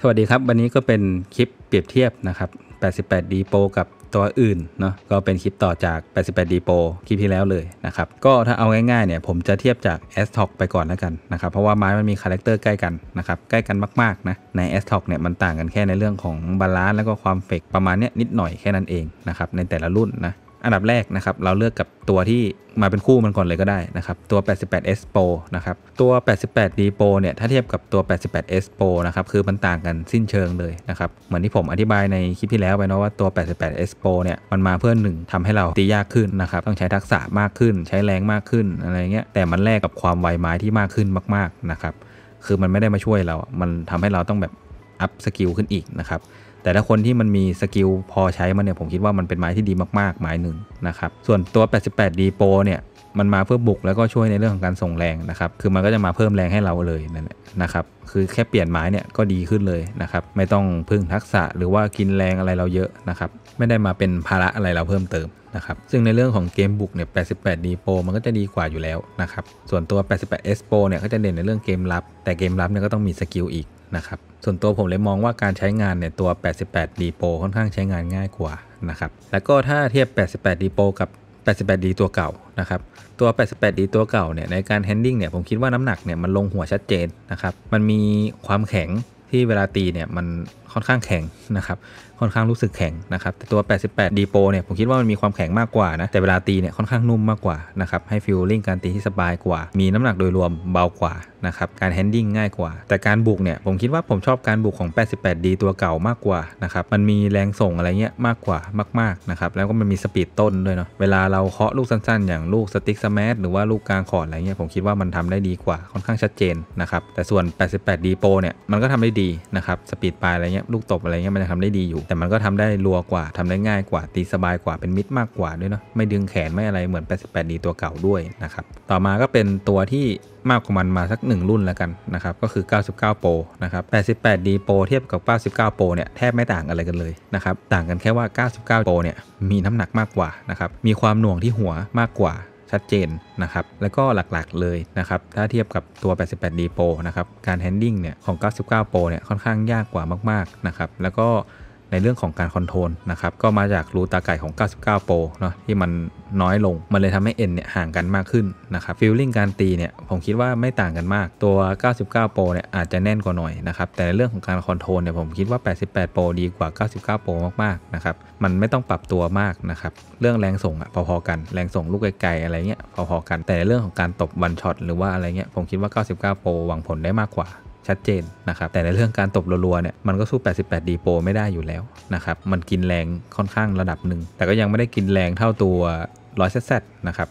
สวัสดีครับ วันนี้ก็เป็นคลิปเปรียบเทียบนะครับ 88D Pro กับตัวอื่นเนาะ ก็เป็นคลิปต่อจาก 88D Pro คลิปที่แล้วเลยนะครับ ก็ถ้าเอาง่ายๆ เนี่ย ผมจะเทียบจาก s t o c ไปก่อนแล้วกันนะครับ เพราะว่าไม้มันมีคาแรคเตอร์ใกล้กันนะครับ ใกล้กันมากๆนะ ใน s t o c เนี่ย มันต่างกันแค่ในเรื่องของบาลานซ์แล้วก็ความเฟกประมาณเนี้ยนิดหน่อยแค่นั้นเองนะครับ ในแต่ละรุ่นนะอันดับแรกนะครับ เราเลือกกับตัวที่มาเป็นคู่มันก่อนเลยก็ได้นะครับ ตัว 88S Pro นะครับตัว 88D Pro เนี่ยถ้าเทียบกับตัว 88S Pro นะครับ คือมันต่างกันสิ้นเชิงเลยนะครับเหมือนที่ผมอธิบายในคลิปที่แล้วไปเนาะว่าตัว 88S Pro เนี่ยมันมาเพื่อหนึ่งทำให้เราตียากขึ้นนะครับ ต้องใช้ทักษะมากขึ้นใช้แรงมากขึ้น อะไรเงี้ยแต่มันแลกกับความไวไม้ที่มากขึ้นมากๆนะครับคือมันไม่ได้มาช่วยเรา มันทำให้เราต้องแบบอัพสกิลขึ้นอีกนะครับ แต่ถ้าคนที่มันมีสกิลพอใช้มันเนี่ย ผมคิดว่ามันเป็นไม้ที่ดีมากๆ ไม้หนึ่งนะครับ ส่วนตัว 88D Pro เนี่ยมันมาเพื่อบุก แล้วก็ช่วยในเรื่องของการส่งแรงนะครับ คือมันก็จะมาเพิ่มแรงให้เราเลยนั่นแหละนะครับ คือแค่เปลี่ยนไม้เนี่ย ก็ดีขึ้นเลยนะครับ ไม่ต้องพึ่งทักษะหรือว่ากินแรงอะไรเราเยอะนะครับ ไม่ได้มาเป็นภาระอะไรเราเพิ่มเติมนะครับ ซึ่งในเรื่องของเกมบุกเนี่ย 88D Pro มันก็จะดีกว่าอยู่แล้วนะครับ ส่วนตัว 88S Pro เนี่ยก็จะเด่นในเรื่องเกมลับ แต่เกมลับเนี่ยก็ต้องมีสกิลอีกนะครับ ส่วนตัวผมเลยมองว่าการใช้งานเนี่ยตัว 88D Pro ค่อนข้างใช้งานง่ายกว่านะครับ แล้วก็ถ้าเทียบ 88D Pro กับ 88D ตัวเก่า นะครับ ตัว 88D ตัวเก่า เนี่ย ในการ แฮนดิ้งเนี่ย ผมคิด ว่า น้ำหนัก เนี่ย มันลงหัวชัดเจน นะครับ มันมีความแข็งที่เวลาตีเนี่ยมันค่อนข้างแข็งนะครับ ค่อนข้างรู้สึกแข็งนะครับ แต่ตัว88 d p o เนี่ย ผมคิดว่ามันมีความแข็งมากกว่านะ แต่เวลาตีเนี่ยค่อนข้างนุ่มมากกว่านะครับ ให้ฟิลลิ่งการตีที่สบายกว่า มีน้ำหนักโดยรวมเบากว่านะครับ การแฮนดิ้งง่ายกว่า แต่การบุกเนี่ยผมคิดว่าผมชอบการบุกของ 88D ตัวเก่ามากกว่านะครับ มันมีแรงส่งอะไรเงี้ยมากกว่ามากๆนะครับ แล้วก็มันมีสปีดต้นด้วยเนาะ เวลาเราเคาะลูกสั้นๆ อย่างลูกสติ๊กสม์ทหรือว่าลูกกลางขอดอะไรเงี้ย ผมคิดว่ามันทำได้ดีกว่า ค่อนข้างชัดเจนนะครับแต่ส่วน8 8ดีโปเนี่ยมันก็ทำได้ดีนะครับสปีดปลายอะไรเงี้ยลูกตบอะไรเงี้ยมันจะทำได้ดีอยู่ แต่มันก็ทำได้รัวกว่าทำได้ง่ายกว่าตีสบายกว่าเป็นมิดมากกว่าด้วยเนาะไม่ดึงแขนไม่อะไรเหมือน 88D ตัวเก่าด้วยนะครับต่อมาก็เป็นตัวที่มากกว่ามันมาสัก 1 รุ่นแล้วกันนะครับก็คือ99 Pro นะครับ 88D Pro เทียบกับ99 Pro เนี่ยแทบไม่ต่างอะไรกันเลยนะครับต่างกันแค่ว่า99 Pro เนี่ยมีน้ำหนักมากกว่านะครับมีความหน่วงที่หัวมากกว่าชัดเจนนะครับ แล้วก็หลักๆเลยนะครับ ถ้าเทียบกับตัว 88D Pro นะครับ การแฮนดิ้งเนี่ย ของ 99 Pro เนี่ย ค่อนข้างยากกว่ามาก ๆ นะครับ แล้วก็ในเรื่องของการคอนโทรลนะครับ ก็มาจากรูตาไก่ของ 99 Pro เนาะที่มันน้อยลงมันเลยทำให้เอ็นเนี่ยห่างกันมากขึ้นนะครับฟิลลิ่งการตีเนี่ยผมคิดว่าไม่ต่างกันมากตัว 99 Pro เนี่ยอาจจะแน่นกว่าหน่อยนะครับแต่ในเรื่องของการคอนโทรลเนี่ยผมคิดว่า 88 Pro ดีกว่า 99 Pro มากๆนะครับมันไม่ต้องปรับตัวมากนะครับเรื่องแรงส่งอะพอๆกันแรงส่งลูกไกลๆอะไรเงี้ยพอๆกันแต่เรื่องของการตบวันช็อตหรือว่าอะไรเงี้ยผมคิดว่า 99 Pro หวังผลได้มากกว่าชัดเจนนะครับแต่ในเรื่องการตบรัว ๆ เนี่ยมันก็สู้ 88ดีโปไม่ได้อยู่แล้วนะครับมันกินแรงค่อนข้างระดับหนึ่งแต่ก็ยังไม่ได้กินแรงเท่าตัวร้อยแซดนะครับ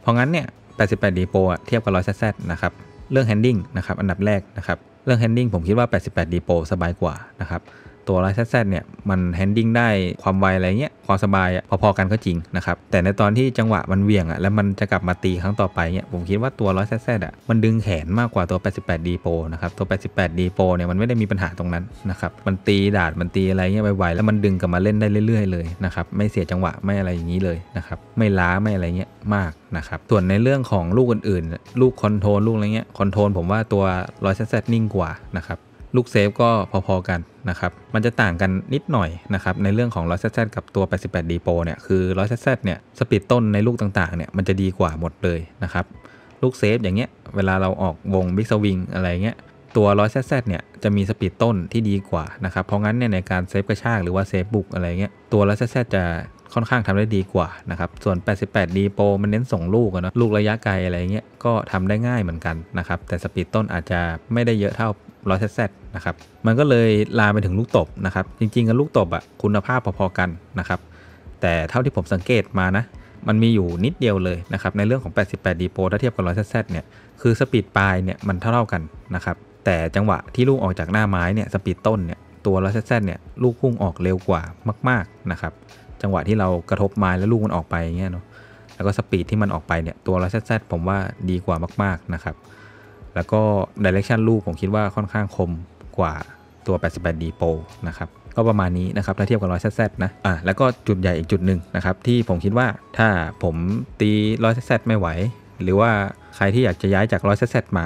เพราะงั้นเนี่ย 88ดีโปเทียบกับร้อยแซดนะครับเรื่องแฮนดิ้งนะครับอันดับแรกนะครับเรื่องแฮนดิ้งผมคิดว่า 88ดีโปสบายกว่านะครับตัวไลท์แซดเนี่ยมันแฮนดิ้งได้ความไว อะไรเงี้ย ความสบายพอ ๆ กันก็จริงนะครับ แต่ในตอนที่จังหวะมันเวียงอ่ะแล้วมันจะกลับมาตีครั้งต่อไปเนี่ยผมคิดว่าตัวร้อยแซดอ่ะมันดึงแขนมากกว่าตัว 88D Pro นะครับตัว 88D Pro เนี่ยมันไม่ได้มีปัญหาตรงนั้นนะครับมันตีดาดมันตีอะไรเงี้ยไวๆแล้วมันดึงกลับมาเล่นได้เรื่อย ๆ เลยนะครับไม่เสียจังหวะไม่อะไรอย่างนี้เลยนะครับไม่ล้าไม่อะไรเงี้ยมากนะครับส่วนในเรื่องของลูกอื่นๆลูกคอนโทรลลูกอะไรเงี้ยคอนโทรลผมว่าตัวร้อยแซดนิ่งกว่านะครับลูกเซฟก็พอๆกันนะครับ มันจะต่างกันนิดหน่อยนะครับ ในเรื่องของ 100Z กับตัว 88D Pro เนี่ย คือ 100Z เนี่ย สปีดต้นในลูกต่างๆเนี่ยมันจะดีกว่าหมดเลยนะครับ ลูกเซฟอย่างเงี้ย เวลาเราออกวงบิ๊กสวิงอะไรเงี้ย ตัว 100Z เนี่ยจะมีสปีดต้นที่ดีกว่านะครับ เพราะงั้นเนี่ยในการเซฟกระชากหรือว่าเซฟบุกอะไรเงี้ย ตัว 100Z จะค่อนข้างทำได้ดีกว่านะครับ ส่วน 88D Pro มันเน้นส่งลูกนะลูกระยะไกลอะไรเงี้ยก็ทำได้ง่ายเหมือนกันนะครับ แต่สปีดต้นอาจจะไม่ได้เยอะเท่า 100Z ะครับ มันก็เลยลามไปถึงลูกตบนะครับ จริงๆกับลูกตบอะคุณภาพพอๆกันนะครับ แต่เท่าที่ผมสังเกตมานะ มันมีอยู่นิดเดียวเลยนะครับ ในเรื่องของ88ดีโปถ้าเทียบกับ100 z เนี่ย คือสปีดปลายเนี่ยมันเท่ากันนะครับ แต่จังหวะที่ลูกออกจากหน้าไม้เนี่ยสปีดต้นเนี่ยตัวร้อ z เนี่ยลูกพุ่งออกเร็วกว่ามากๆนะครับ จังหวะที่เรากระทบไม้แล้วลูกมันออกไปเงี้ยเนาะ แล้วก็สปีดที่มันออกไปเนี่ยตัว100 z ผมว่าดีกว่ามากๆนะครับ แล้วก็ดิเรกชันลูกผมคิดว่าค่อนข้างคมกว่าตัว 88D Pro นะครับ ก็ประมาณนี้นะครับถ้าเทียบกับร้อยแซดนะ อ่ะแล้วก็จุดใหญ่อีกจุดหนึ่งนะครับ ที่ผมคิดว่าถ้าผมตีร้อยแซไม่ไหว หรือว่าใครที่อยากจะย้ายจากร้อยแซมา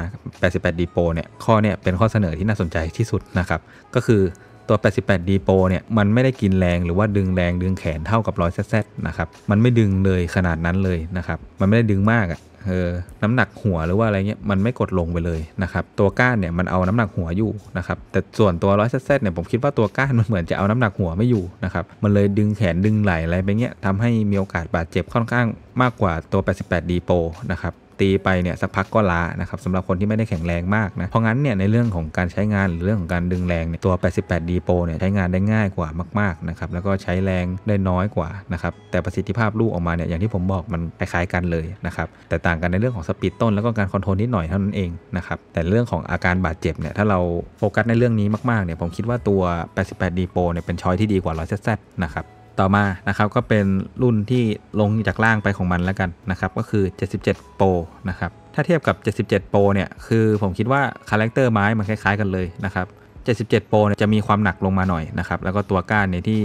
88D Pro เนี่ย ข้อเนี่ยเป็นข้อเสนอที่น่าสนใจที่สุดนะครับ ก็คือตัว 88D Pro เนี่ย มันไม่ได้กินแรงหรือว่าดึงแรงดึงแขนเท่ากับ100 z นะครับ มันไม่ดึงเลยขนาดนั้นเลยนะครับ มันไม่ได้ดึงมากอะเออน้ำหนักหัวหรือว่าอะไรเงี้ยมันไม่กดลงไปเลยนะครับตัวก้านเนี่ยมันเอาน้ำหนักหัวอยู่นะครับแต่ส่วนตัวร้อยเซตเนี่ยผมคิดว่าตัวก้านมันเหมือนจะเอาน้ำหนักหัวไม่อยู่นะครับมันเลยดึงแขนดึงไหล่อะไรไปเงี้ยทำให้มีโอกาสบาดเจ็บค่อนข้างมากกว่าตัว8 8ดีโปนะครับตีไปเนี่ยสักพักก็ล้านะครับสำหรับคนที่ไม่ได้แข็งแรงมากนะเพราะงั้นเนี่ยในเรื่องของการใช้งานหรือเรื่องของการดึงแรงเนี่ยตัว 88D Pro เนี่ยใช้งานได้ง่ายกว่ามากๆนะครับแล้วก็ใช้แรงได้น้อยกว่านะครับแต่ประสิทธิภาพลูกออกมาเนี่ยอย่างที่ผมบอกมันคล้ายๆกันเลยนะครับแต่ต่างกันในเรื่องของสปีดต้น แล้วก็การคอนโทรลนิดหน่อยเท่านั้นเองนะครับแต่เรื่องของอาการบาดเจ็บเนี่ยถ้าเราโฟกัสในเรื่องนี้มากๆเนี่ยผมคิดว่าตัว 88D Pro เนี่ยเป็นช้อยที่ดีกว่า100 z นะครับต่อมานะครับก็เป็นรุ่นที่ลงจากล่างไปของมันแล้วกันนะครับก็คือ 77 Pro นะครับถ้าเทียบกับ 77 Pro เนี่ยคือผมคิดว่า คาแรคเตอร์ไม้มันคล้ายๆกันเลยนะครับ77 Pro เนี่ยจะมีความหนักลงมาหน่อยนะครับแล้วก็ตัวก้านเนี่ยที่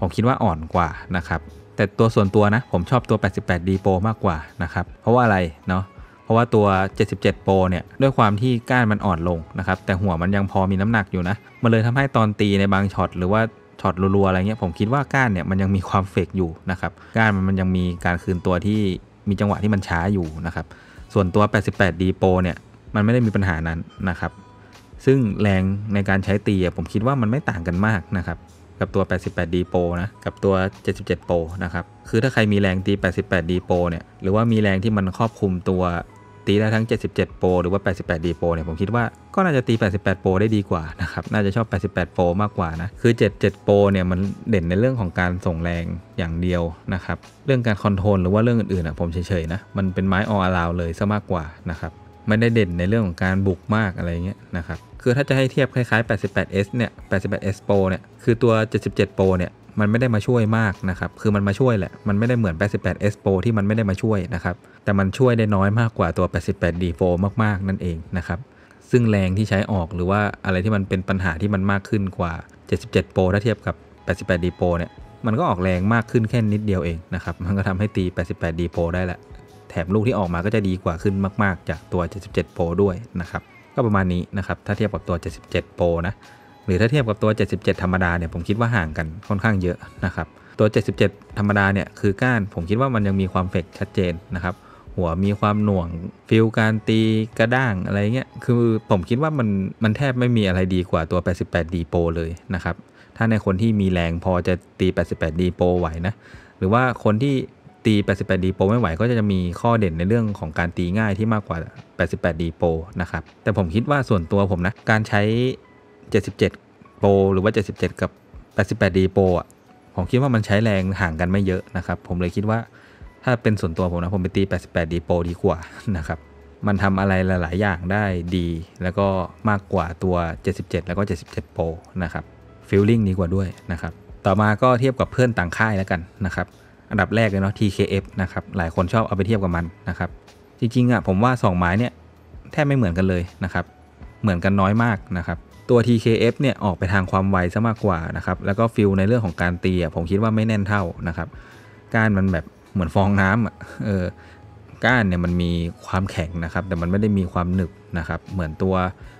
ผมคิดว่าอ่อนกว่านะครับแต่ตัวส่วนตัวนะผมชอบตัว 88D Pro มากกว่านะครับเพราะว่าอะไรเนาะเพราะว่าตัว 77 Pro เนี่ยด้วยความที่ก้านมันอ่อนลงนะครับแต่หัวมันยังพอมีน้ำหนักอยู่นะมันเลยทำให้ตอนตีในบางช็อตหรือว่าช็อตรัวๆอะไรเงี้ยผมคิดว่าก้านเนี่ยมันยังมีความเฟกอยู่นะครับก้านมันยังมีการคืนตัวที่มีจังหวะที่มันช้าอยู่นะครับ ส่วนตัว 88D Pro เนี่ยมันไม่ได้มีปัญหานั้นนะครับ ซึ่งแรงในการใช้ตีผมคิดว่ามันไม่ต่างกันมากนะครับกับตัว 88D Pro นะกับตัว 77 Pro นะครับคือถ้าใครมีแรงตี 88D Pro เนี่ยหรือว่ามีแรงที่มันครอบคลุมตัวตีได้ทั้ง 77โปรหรือว่า 88ดีโปรเนี่ย ผมคิดว่า ก็น่าจะตี 88โปรได้ดีกว่านะครับ น่าจะชอบ 88โปรมากกว่านะ คือ 77โปรเนี่ย มันเด่นในเรื่องของการส่งแรงอย่างเดียวนะครับ เรื่องการคอนโทรล หรือว่าเรื่องอื่นๆอ่ะ ผมเฉยๆนะ มันเป็นไม้ออลาวเลยซะมากกว่านะครับ ไม่ได้เด่นในเรื่องของการบุกมากอะไรเงี้ยนะครับคือถ้าจะให้เทียบคล้ายๆ 88S เนี่ย 88S Pro เนี่ย คือตัว 77 Pro เนี่ย มันไม่ได้มาช่วยมากนะครับ คือมันมาช่วยแหละ มันไม่ได้เหมือน 88S Pro ที่มันไม่ได้มาช่วยนะครับ แต่มันช่วยได้น้อยมากกว่าตัว 88D Pro มากๆ นั่นเองนะครับ ซึ่งแรงที่ใช้ออกหรือว่าอะไรที่มันเป็นปัญหาที่มันมากขึ้นกว่า 77 Pro ถ้าเทียบกับ 88D Pro เนี่ย มันก็ออกแรงมากขึ้นแค่นิดเดียวเองนะครับ มันก็ทำให้ตี 88D Pro ได้แหละ แถมลูกที่ออกมาก็จะดีกว่าขึ้นมากๆ จากตัว 77 Pro ด้วยนะครับก็ประมาณนี้นะครับ ถ้าเทียบกับตัว 77 Pro นะหรือถ้าเทียบกับตัว 77 ธรรมดาเนี่ยผมคิดว่าห่างกันค่อนข้างเยอะนะครับตัว 77 ธรรมดาเนี่ยคือก้านผมคิดว่ามันยังมีความเฟกชัดเจนนะครับ หัวมีความหน่วงฟิลการตีกระด้างอะไรเงี้ยคือผมคิดว่ามันมันแทบไม่มีอะไรดีกว่าตัว 88D Pro เลยนะครับถ้าในคนที่มีแรงพอจะตี 88D Pro ไหวนะหรือว่าคนที่ตี 88D Pro ไม่ไหว ก็จะมีข้อเด่นในเรื่องของการตีง่ายที่มากกว่า 88D Pro นะครับ แต่ผมคิดว่าส่วนตัวผมนะ การใช้ 77 Pro หรือว่า 77 กับ 88D Pro อ่ะผมคิดว่ามันใช้แรงห่างกันไม่เยอะนะครับ ผมเลยคิดว่าถ้าเป็นส่วนตัวผมนะ ผมไปตี 88D Pro ดีกว่านะครับ มันทำอะไรหลาย ๆ อย่างได้ดี แล้วก็มากกว่าตัว 77 แล้วก็77 Pro นะครับฟิลลิ่งดีกว่าด้วยนะครับ ต่อมาก็เทียบกับเพื่อนต่างค่ายแล้วกันนะครับอันดับแรกเลยเนาะ TKF นะครับ หลายคนชอบเอาไปเทียบกับมันนะครับ จริงๆอ่ะผมว่า 2 ไม้เนี่ยแทบไม่เหมือนกันเลยนะครับ เหมือนกันน้อยมากนะครับ ตัว TKF เนี่ยออกไปทางความไวซะมากกว่านะครับ แล้วก็ฟิลในเรื่องของการตีอ่ะผมคิดว่าไม่แน่นเท่านะครับ ก้าน มันแบบเหมือนฟองน้ำอ่ะ เออ ก้านเนี่ยมันมีความแข็งนะครับ แต่มันไม่ได้มีความหนึบนะครับ เหมือนตัว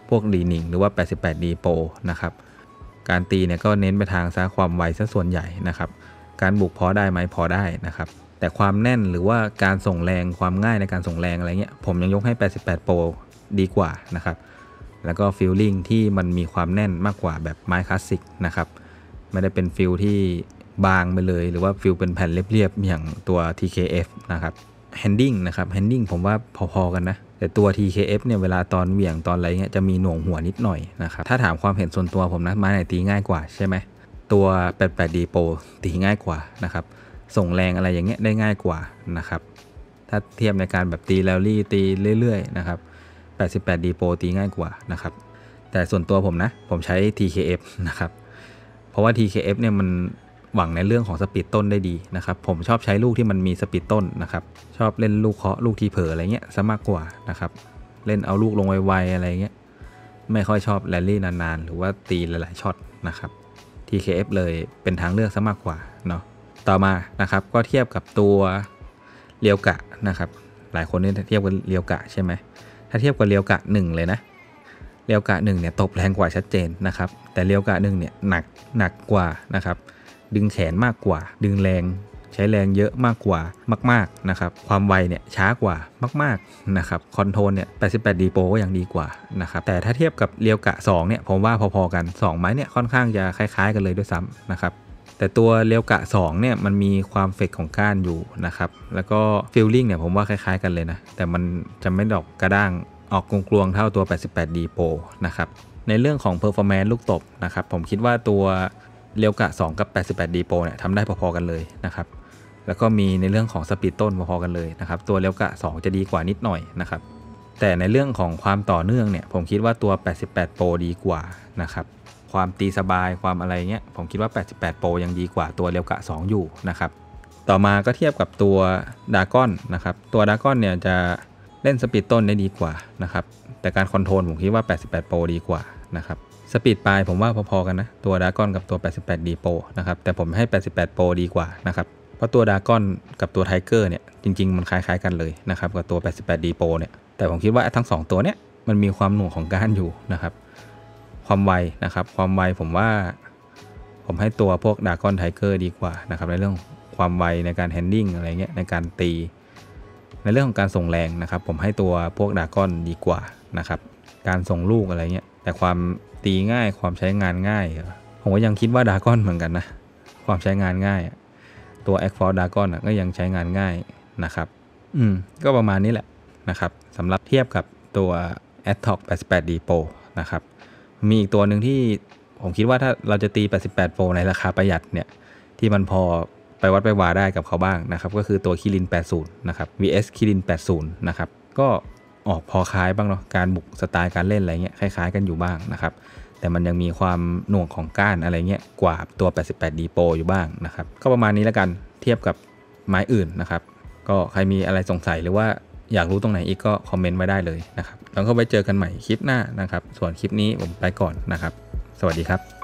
พวกดีนิงหรือว่า 88D Pro นะครับ การตีเนี่ยก็เน้นไปทางซะความไวซะส่วนใหญ่นะครับการบุกพอได้ไหมพอได้นะครับ แต่ความแน่นหรือว่าการส่งแรงความง่ายในการส่งแรงอะไรเงี้ย ผมยังยกให้ 88 โปรดีกว่านะครับ แล้วก็ฟิลลิ่งที่มันมีความแน่นมากกว่าแบบไม้คลาสสิกนะครับไม่ได้เป็นฟิลที่บางไปเลย หรือว่าฟิลเป็นแผ่นเรียบๆ อย่างตัว TKF นะครับแฮนดิ้งนะครับแฮนดิ้งผมว่าพอๆกันนะ แต่ตัว TKF เนี่ยเวลาตอนเหวี่ยงตอนอะไรเงี้ยจะมีหน่วงหัวนิดหน่อยนะครับถ้าถามความเห็นส่วนตัวผมนะไม้ไหนตีง่ายกว่าใช่ไหมตัว 88D Pro ตีง่ายกว่านะครับส่งแรงอะไรอย่างเงี้ยได้ง่ายกว่านะครับถ้าเทียบในการแบบตีแรลลี่ตีเรื่อย ๆนะครับ 88D Pro ตีง่ายกว่านะครับ แต่ส่วนตัวผมนะ ผมใช้ TKF นะครับ เพราะว่า TKF เนี่ยมันหวังในเรื่องของสปีดต้นได้ดีนะครับ ผมชอบใช้ลูกที่มันมีสปีดต้นนะครับ ชอบเล่นลูกเคาะลูกทีเผลออะไรเงี้ยซะมากกว่านะครับ เล่นเอาลูกลงไวๆอะไรเงี้ย ไม่ค่อยชอบแรลลี่นานๆหรือว่าตีหลายๆช็อตนะครับ TKF เลยเป็นทางเลือกซะมากกว่าเนาะต่อมานะครับก็เทียบกับตัวเรียวกะนะครับหลายคนเนี่ยเทียบกับเรียวกะใช่ไหมถ้าเทียบกับเรียวกะ1เลยนะเรียวกะ1เนี่ยตบแรงกว่าชัดเจนนะครับแต่เรียวกะ1เนี่ยหนักหนักกว่านะครับดึงแขนมากกว่า ดึงแรงใช้แรงเยอะมากกว่ามากๆนะครับ ความไวเนี่ยช้ากว่ามากๆนะครับ คอนโทรลเนี่ย8 8ด Pro ก็ยังดีกว่านะครับ แต่ถ้าเทียบกับเรียวกะ2เนี่ยผมว่าพอๆกัน 2ไม้เนี่ยค่อนข้างจะคล้ายๆกันเลยด้วยซ้ำนะครับ แต่ตัวเรียวกะ2เนี่ยมันมีความเฟกของก้านอยู่นะครับ แล้วก็ฟิลลิ่งเนี่ยผมว่าคล้ายๆ กันเลยนะ แต่มันจะไม่ดอกกระด้างออกกลวงๆเท่าตัว 8 8ดีโปนะครับ ในเรื่องของเพอร์ฟอร์แมนซ์ลูกตบนะครับ ผมคิดว่าตัวเรียวกะ 2 กับ 8 8ดีโปเนี่ยทำได้พอๆกันเลยนะครับแล้วก็มีในเรื่องของสปีดต้นพอๆกันเลยนะครับ ตัวเลวกะ 2 จะดีกว่านิดหน่อยนะครับ แต่ในเรื่องของความต่อเนื่องเนี่ย ผมคิดว่าตัว88 Pro ดีกว่านะครับ ความตีสบายความอะไรเงี้ย ผมคิดว่า88 Pro ยังดีกว่าตัวเลวกะ 2 อยู่นะครับ ต่อมาก็เทียบกับตัวดากอนนะครับ ตัวดากอนเนี่ยจะเล่นสปีดต้นได้ดีกว่านะครับ แต่การคอนโทรลผมคิดว่า 88 Pro ดีกว่านะครับ สปีดปลายผมว่าพอๆกันนะ ตัวดากอนกับตัว 88D Pro นะครับ แต่ผมให้88 Pro ดีกว่านะครับราะตัวดากอนกับตัวไทเกอร์เนี่ยจริง ๆ มันคล้าย ๆกันเลยนะครับกับตัว 88D Pro เนี่ยแต่ผมคิดว่าทั้ง2ตัวเนี่ยมันมีความหน่วงของก้านอยู่นะครับความไวนะครับความไวผมว่า ผมให้ตัวพวกดากอนไทเกอร์ดีกว่านะครับในเรื่องความไวในการแฮนดิ้งอะไรเงี้ยในการตีในเรื่องของการส่งแรงนะครับ ผมให้ตัวพวกดากอนดีกว่านะครับการส่งลูกอะไรเงี้ยแต่ความตีง่ายความใช้งานง่าย ผมก็ยังคิดว่าดากอนเหมือนกันนะความใช้งานง่ายตัว a c f o r Dragon ก็ยังใช้งานง่ายนะครับ อืม ก็ประมาณนี้แหละนะครับสำหรับเทียบกับตัว a t t o c 88 d Pro นะครับ มีอีกตัวหนึ่งที่ผมคิดว่าถ้าเราจะตี 88 Pro ในราคาประหยัดเนี่ยที่มันพอไปวัดไปวาได้กับเขาบ้างนะครับ ก็คือตัวคิริน80 นะครับ vs คิริน80 นะครับ ก็ออกพอคล้ายบ้างเนาะการบุกสไตล์การเล่นอะไรเงี้ยคล้ายๆกันอยู่บ้างนะครับแต่มันยังมีความหน่วงของก้านอะไรเงี้ยกว่าตัว 88D p โ o อยู่บ้างนะครับก็ประมาณนี้แล้วกันเทียบกับไม้อื่นนะครับ ก็ใครมีอะไรสงสัยหรือว่าอยากรู้ตรงไหนอีกก็คอมเมนต์ไว้ได้เลยนะครับแล้วก็ไว้เจอกันใหม่คลิปหน้านะครับ ส่วนคลิปนี้ผมไปก่อนนะครับ สวัสดีครับ